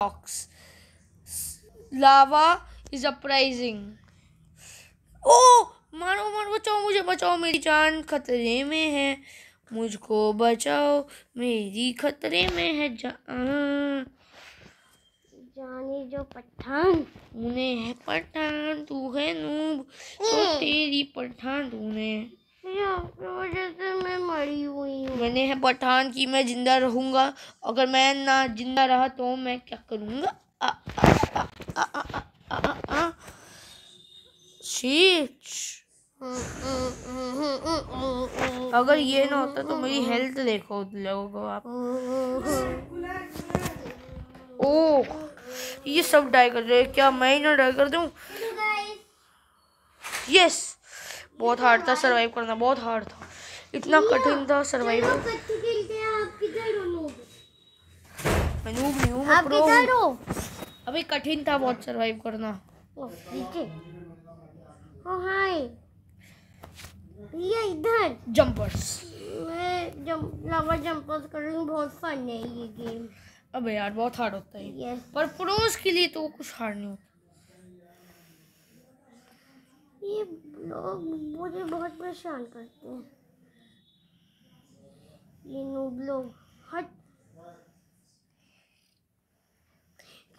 rocks. Lava is uprising. Oh! मारो मारो बचाओ मुझे बचाओ मेरी जान खतरे में है मुझको बचाओ मेरी खतरे में है जान जाने जो पठान उन्हें है पठान तू है नूब हम्म। तो तेरी पठान तूने मैं मैंने है पठान की मैं ज़िंदा रहूंगा अगर मैं ना ज़िंदा रहा तो मैं क्या करूंगा अगर ये ना होता तो मेरी हेल्थ देखो लोगों आप ओ ये सब डाई कर रहे क्या मैं ही ना डाई कर दू यस बहुत हार्ड था सरवाइव करना बहुत हार्ड था इतना कठिन था सरवाइव अभी कठिन था बहुत सरवाइव करना हाय ये इधर जंपर्स मैं जंप लावा जंपर्स कर रही हूँ बहुत फन है ये गेम अबे यार बहुत हार्ड होता है पर प्रोज के लिए तो कुछ हार्ड नहीं होता ये लोग मुझे बहुत परेशान करते हैं ये नूब लोग हट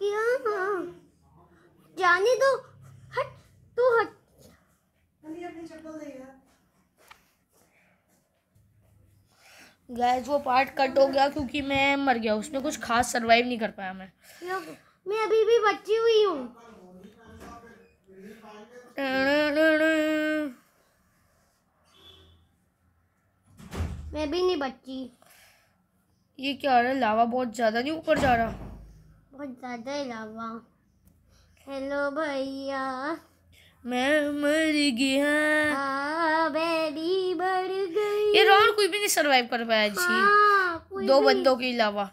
क्या जाने दो हट तू हट गैस वो पार्ट कट हो गया क्योंकि मैं मर गया उसमें कुछ खास सरवाइव नहीं कर पाया मैं मैं अभी भी बची हुई हूँ मैं भी नहीं बची ये क्या आ रहा है लावा बहुत ज़्यादा नहीं ऊपर जा रहा बहुत ज़्यादा है लावा हेलो भैया मैं मर गया बेबी बढ़ गई ये रोल कोई भी नहीं सरवाइव कर पाया जी हाँ, दो बंदों के अलावा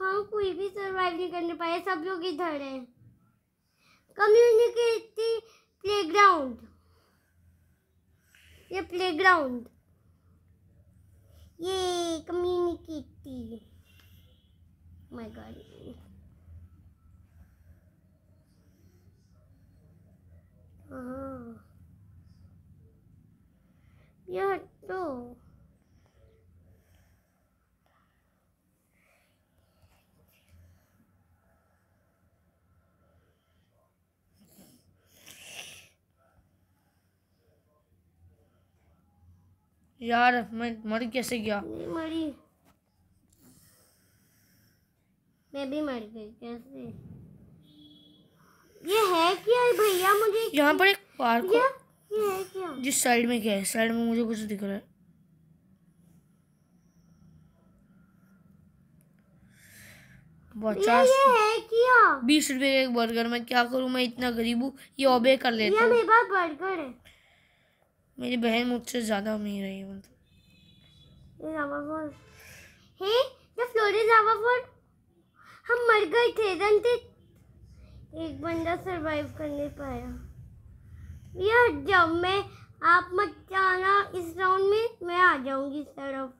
हाँ कोई भी सरवाइव नहीं करने पाया सब लोग इधर हैं कम्युनिकेटी प्लेग्राउंड ये प्लेग्राउंड ये कम्युनिकेटी माय गॉड यार मैं मर कैसे गया मैं मरी मैं भी मर गई कैसे ये है क्या भैया मुझे यहाँ पर एक पार्क ये, है क्या जिस साइड में क्या है साइड में मुझे कुछ दिख रहा है पचास बीस रुपए का एक बर्गर मैं क्या करूँ मैं इतना गरीब हूँ ये ओबे कर लेता हूँ मेरे पास बर्गर है मेरी बहन मुझसे ज़्यादा अमीर है मतलब रामा food hey the floor is रामा फूड हम मर गए थे रनते एक बंदा सरवाइव कर नहीं पाया ये जब मैं आप मत जाना इस राउंड में मैं आ जाऊंगी इस तरफ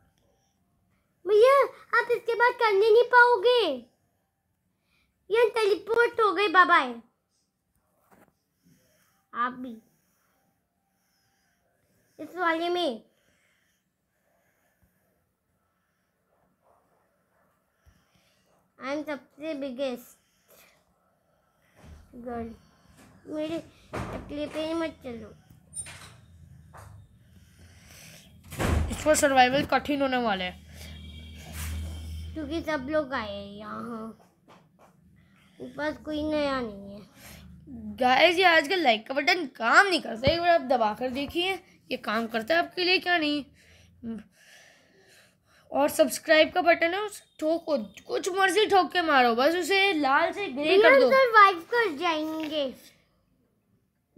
भैया आप इसके बाद करने नहीं पाओगे ये टेलीपोर्ट हो गए बाबाए आप भी वाले में आई एम सबसे बिगेस्ट गर्ल मेरे ही मत चलो इसमें सर्वाइवल कठिन होने वाला है क्योंकि सब लोग आए हैं यहाँ ऊपर कोई नया नहीं है गाइस ये आजकल लाइक का बटन काम नहीं करता एक बार आप दबा कर देखिए ये काम करता है आपके लिए क्या नहीं और सब्सक्राइब का बटन है उस ठोको कुछ मर्जी ठोक के मारो बस उसे लाल से ग्रे कर दो सरवाइव तो कर जाएंगे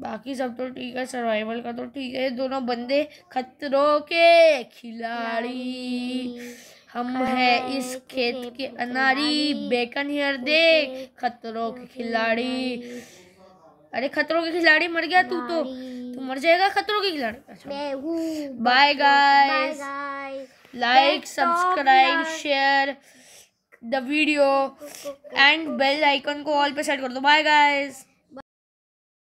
बाकी सब तो ठीक है सर्वाइवल का तो ठीक है दोनों बंदे खतरों के खिलाड़ी हम है इस खेत के अनारी बेकन हेयर देख खतरों के खिलाड़ी अरे खतरों के खिलाड़ी मर गया तू तो तू मर जाएगा खतरों के खिलाड़ी bye bye like subscribe share the video and bell icon को ऑल पे सेट कर दो बाय गाइस